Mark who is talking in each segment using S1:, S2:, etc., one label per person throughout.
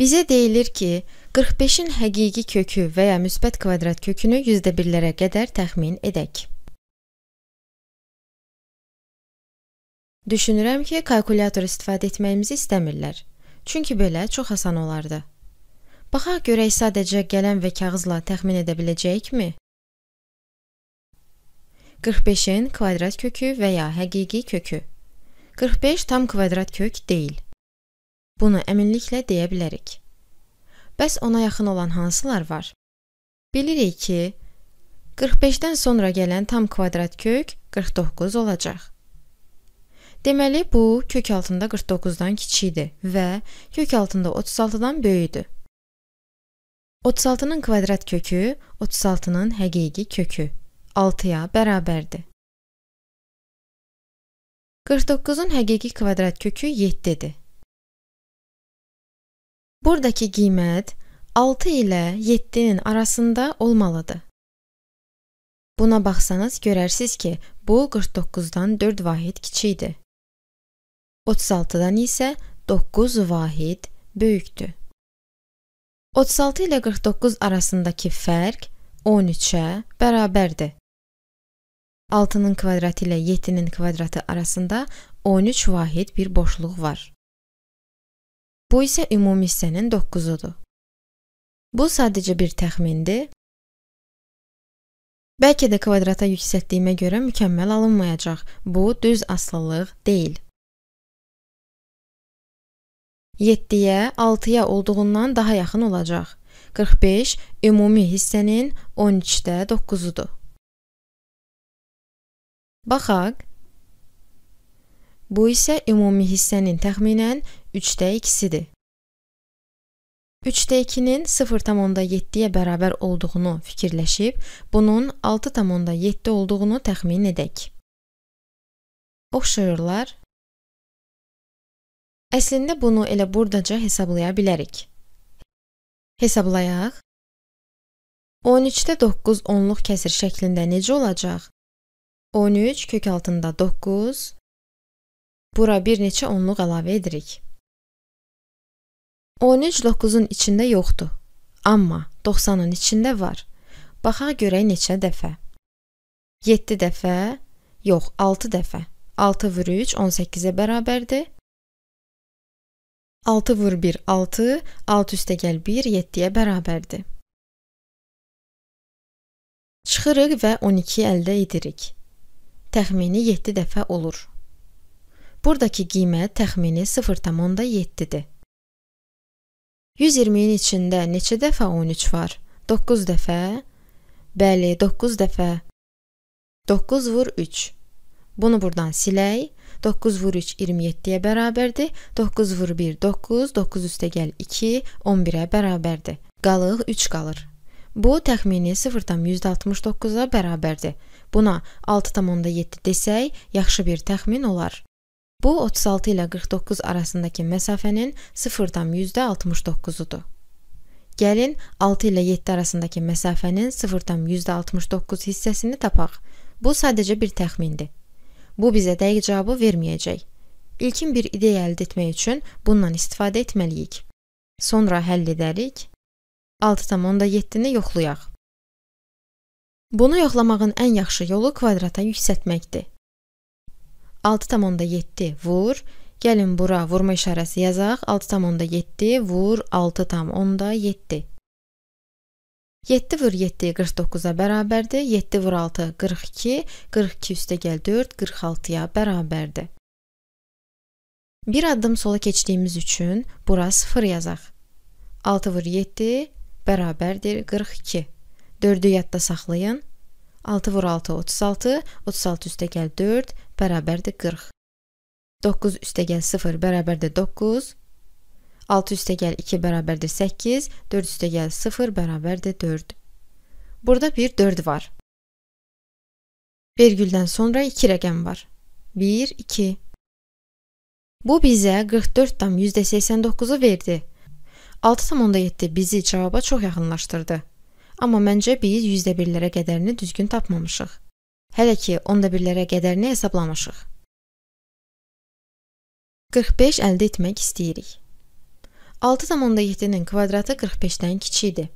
S1: Bizə deyilir ki, 45-in həqiqi kökü və ya müsbət kvadrat kökünü %1-lərə qədər təxmin edək. Düşünürəm ki, kalkulyator istifadə etməyimizi istəmirlər. Çünki belə çox asan olardı. Baxaq görək sadəcə gələn və kağızla təxmin edə biləcəyikmi? 45-in kvadrat kökü və ya həqiqi kökü 45 tam kvadrat kök deyil. Bunu əminliklə deyə bilərik. Bəs ona yaxın olan hansılar var? Bilirik ki, 45-dən sonra gələn tam kvadrat kök 49 olacaq. Deməli bu kök altında 49-dan kiçikdir və kök altında 36-dan böyükdür. 36-nın kvadrat kökü 36-nın həqiqi kökü 6-ya bərabərdir. 49-un həqiqi kvadrat kökü 7-dir. Buradakı qiymət 6 ilə 7-nin arasında olmalıdır. Buna baxsanız görərsiniz ki, bu 49-dan 4 vahid kiçikdir. 36-dan isə 9 vahid böyükdür. 36 ilə 49 arasındakı fərq 13-ə bərabərdir. 6-nın kvadratı ilə 7-nin kvadratı arasında 13 vahid bir boşluq var. Bu isə ümumi hissənin 9-udur. Bu sadəcə bir təxmindir. Bəlkə də kvadrata yüksəltdiyimə görə mükəmməl alınmayacaq. Bu düz asılılıq deyil. 7-yə 6-ya olduğundan daha yaxın olacaq. 45 ümumi hissənin 13-də 9-udur. Baxaq, Bu isə ümumi hissənin təxminən 3də 2-sidir. 3də 2-nin 0,7-yə bərabər olduğunu fikirləşib, bunun 6,7 olduğunu təxmin edək. Oxşayırlar. Əslində bunu elə burdaca hesablaya bilərik. Hesablayaq. 13-də 9 onluq kəsir şəklində necə olacaq? 13 kök altında 9 Bura bir neçə onluq əlavə edirik. 13 9-un içində yoxdur, amma 90-ın içində var. Baxaq görək neçə dəfə. 7 dəfə, yox, 6 dəfə. 6 vur 3 18-ə bərabərdir. 6 vur 1 6, 6 üstə gəl 1 7-yə bərabərdir. Çıxırıq və 12 əldə edirik. Təxmini 7 dəfə olur. Buradakı qiymət təxmini 0,7-dir. 120-nin içində neçə dəfə 13 var? 9 dəfə. Bəli, 9 dəfə. 9 vur 3. Bunu buradan silək. 9 vur 3 27-yə bərabərdir. 9 vur 1 9, 9 üstə gəl 2 11-ə bərabərdir. Qalıq 3 qalır. Bu təxmini 0,169-a bərabərdir. Buna 6,7 desək, yaxşı bir təxmin olar. Bu 36 ilə 49 arasındakı məsafənin 0,69-udur. Gəlin 6 ilə 7 arasındakı məsafənin 0,69 hissəsini tapaq. Bu sadəcə bir təxmindir. Bu bizə dəqiq cavabı verməyəcək. İlkin bir ideya əldə etmək üçün bundan istifadə etməliyik. Sonra həll edərik. 6,7-ni yoxlayaq. Bunu yoxlamağın ən yaxşı yolu kvadrata yüksəltməkdir. 6,7 vur. Gəlin bura vurma işarəsi yazaq. 6,7 vur 6,7. 7 vur 7 49-a bərabərdir. 7 vur 6 42, 42 üstə gəl 4 46-ya bərabərdir. Bir addım sola keçdiyimiz üçün bura 0 yazaq. 6 vur 7 bərabərdir 42. 4-ü yadda saxlayın. 6 vur 6 36, 36 üstə gəl 4 bərabərdir 40. 9 üstə gəl 0 bərabərdir 9. 6 üstə gəl 2 bərabərdir 8. 4 üstə gəl 0 bərabərdir 4. Burada bir 4 var. Vergüldən sonra 2 rəqəm var. 1, 2. Bu bizə 44,89-u verdi. 6,7 bizi cavaba çox yaxınlaşdırdı. Amma məncə biz %1-lərə qədərini düzgün tapmamışıq. Hələ ki 10-da 1-lərə qədərini hesablamışıq. 45 əldə etmək istəyirik. 6,7-nin kvadratı 45-dən kiçikdir.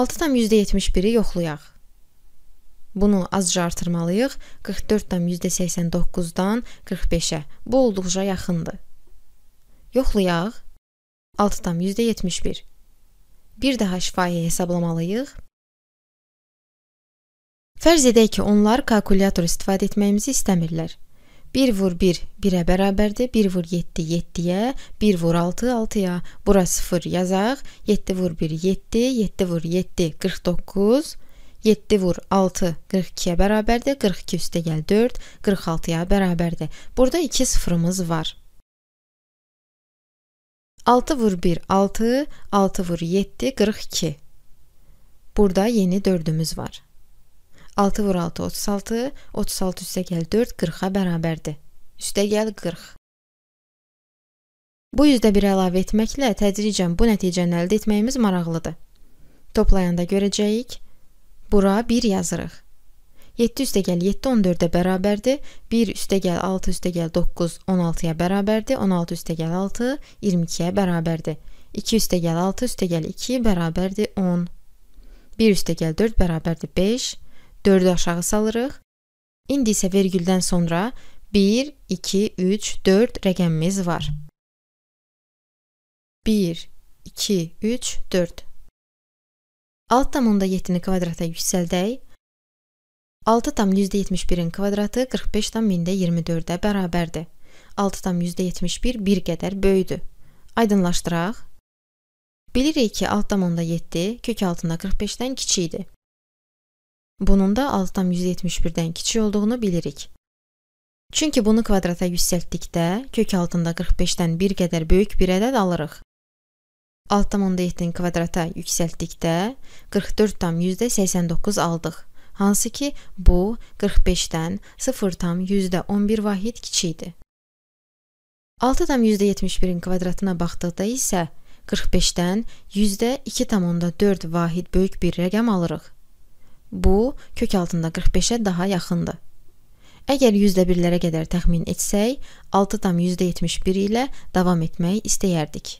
S1: 6,71-i yoxlayaq. Bunu azca artırmalıyıq 44,89-dan 45-ə. Bu olduqca yaxındır. Yoxlayaq 6,71. Bir daha şifahi hesablamalıyıq Fərz edək ki, onlar kalkulyator istifadə etməyimizi istəmirlər. 1 vur 1 1-ə bərabərdir. 1 vur 7 7-yə, 1 vur 6 6-ya. Bura 0 yazaq. 7 vur 1 7, 7 vur 7 49. 7 vur 6 42-yə bərabərdir. 42 üstəgəl 4 46-ya bərabərdir. Burada 2 sıfırımız var. 6 vur 1 6, 6 vur 7 42. Burada yeni 4-ümüz var. 6 vur 6 36, 36 üstəgəl 4 40-a bərabərdir. Üstəgəl 40. Bu yüzdə bir əlavə etməklə tədricən bu nəticəni əldə etməyimiz maraqlıdır. Toplayanda görəcəyik, bura 1 yazırıq. 7 üstəgəl 7 14-ə bərabərdir. 1 üstəgəl 6 üstəgəl 9 16-ya bərabərdir. 16 üstəgəl 6 22-yə bərabərdir. 2 üstəgəl 6 üstəgəl 2 bərabərdir 10. 1 üstəgəl 4 bərabərdir 5. 4-ü aşağı salırıq. İndi isə vergüldən sonra 1, 2, 3, 4 rəqəmimiz var. 1, 2, 3, 4 6,7-ni kvadrata yüksəldək. 6,71-in kvadratı 45,24-ə bərabərdir. 6,71 bir qədər böyüdür. Aydınlaşdıraq. Bilirik ki, 6,7 kök altında 45-dən kiçikdir. Bunun da 6,71-dən kiçik olduğunu bilirik. Çünki bunu kvadrata yüksəltdikdə kök altında 45-dən bir qədər böyük bir ədəd alırıq. 6,7-ni kvadrata yüksəltdikdə 44,89 aldıq. Hansı ki, bu 45-dən 0,11 vahid kiçikdir. 6,71-in kvadratına baxdıqda isə 45-dən %2,4 vahid böyük bir rəqəm alırıq. Bu kök altında 45-ə daha yaxındır. Əgər %1-lərə qədər təxmin etsək, 6,71 ilə davam etmək istəyərdik.